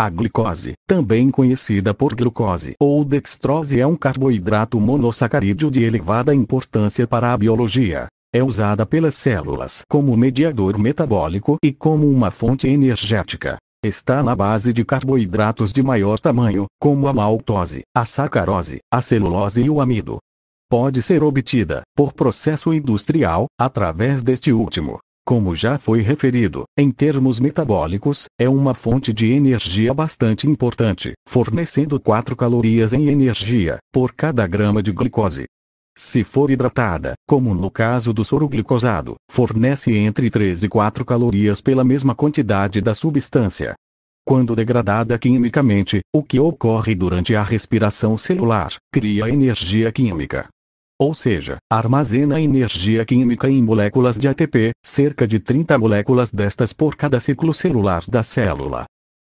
A glicose, também conhecida por glucose ou dextrose, é um carboidrato monossacarídeo de elevada importância para a biologia. É usada pelas células como mediador metabólico e como uma fonte energética. Está na base de carboidratos de maior tamanho, como a maltose, a sacarose, a celulose e o amido. Pode ser obtida, por processo industrial, através deste último, como já foi referido, em termos metabólicos, é uma fonte de energia bastante importante, fornecendo 4 calorias em energia, por cada grama de glicose. Se for hidratada, como no caso do soro glicosado, fornece entre 3 e 4 calorias pela mesma quantidade da substância. Quando degradada quimicamente, o que ocorre durante a respiração celular, cria energia química, ou seja, armazena energia química em moléculas de ATP, cerca de 30 moléculas destas por cada ciclo celular da célula.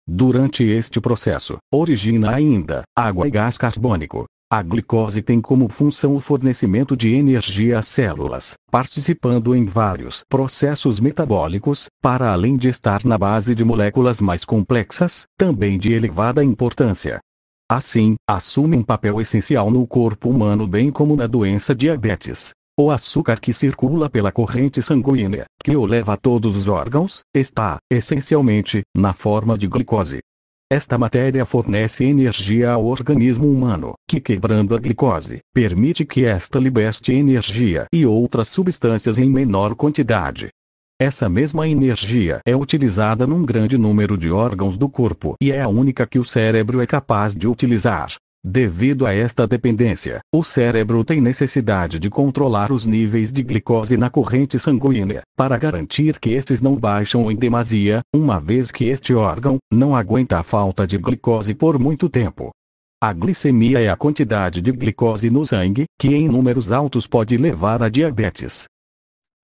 Durante este processo, origina ainda água e gás carbônico. A glicose tem como função o fornecimento de energia às células, participando em vários processos metabólicos, para além de estar na base de moléculas mais complexas, também de elevada importância, Assim, assume um papel essencial no corpo humano bem como na doença diabetes. O açúcar que circula pela corrente sanguínea, que o leva a todos os órgãos, está, essencialmente, na forma de glicose. Esta matéria fornece energia ao organismo humano, que quebrando a glicose, permite que esta liberte energia e outras substâncias em menor quantidade, essa mesma energia é utilizada num grande número de órgãos do corpo e é a única que o cérebro é capaz de utilizar. Devido a esta dependência, o cérebro tem necessidade de controlar os níveis de glicose na corrente sanguínea, para garantir que esses não baixam em demasia, uma vez que este órgão não aguenta a falta de glicose por muito tempo. A glicemia é a quantidade de glicose no sangue, que em números altos pode levar a diabetes.